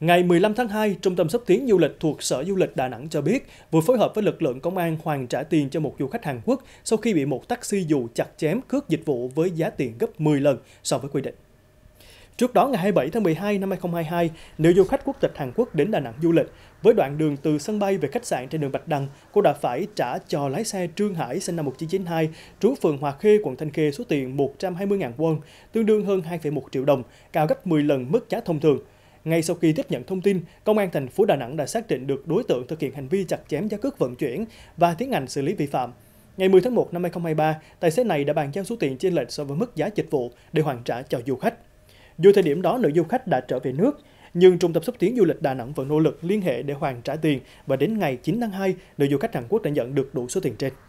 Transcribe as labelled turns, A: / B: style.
A: Ngày 15 tháng 2, Trung tâm xúc tiến du lịch thuộc Sở Du lịch Đà Nẵng cho biết vừa phối hợp với lực lượng công an hoàn trả tiền cho một du khách Hàn Quốc sau khi bị một taxi dù chặt chém cướp dịch vụ với giá tiền gấp 10 lần so với quy định. Trước đó, ngày 27 tháng 12 năm 2022, nữ du khách quốc tịch Hàn Quốc đến Đà Nẵng du lịch. Với đoạn đường từ sân bay về khách sạn trên đường Bạch Đằng, cô đã phải trả cho lái xe Trương Hải sinh năm 1992, trú phường Hòa Khê, quận Thanh Khê số tiền 120.000 won, tương đương hơn 2,1 triệu đồng, cao gấp 10 lần mức giá thông thường ngay sau khi tiếp nhận thông tin, Công an thành phố Đà Nẵng đã xác định được đối tượng thực hiện hành vi chặt chém giá cước vận chuyển và tiến hành xử lý vi phạm. Ngày 10 tháng 1 năm 2023, tài xế này đã bàn giao số tiền trên lệch so với mức giá dịch vụ để hoàn trả cho du khách. Dù thời điểm đó nữ du khách đã trở về nước, nhưng Trung tâm xúc tiến du lịch Đà Nẵng vẫn nỗ lực liên hệ để hoàn trả tiền và đến ngày 9 tháng 2, nữ du khách Hàn Quốc đã nhận được đủ số tiền trên.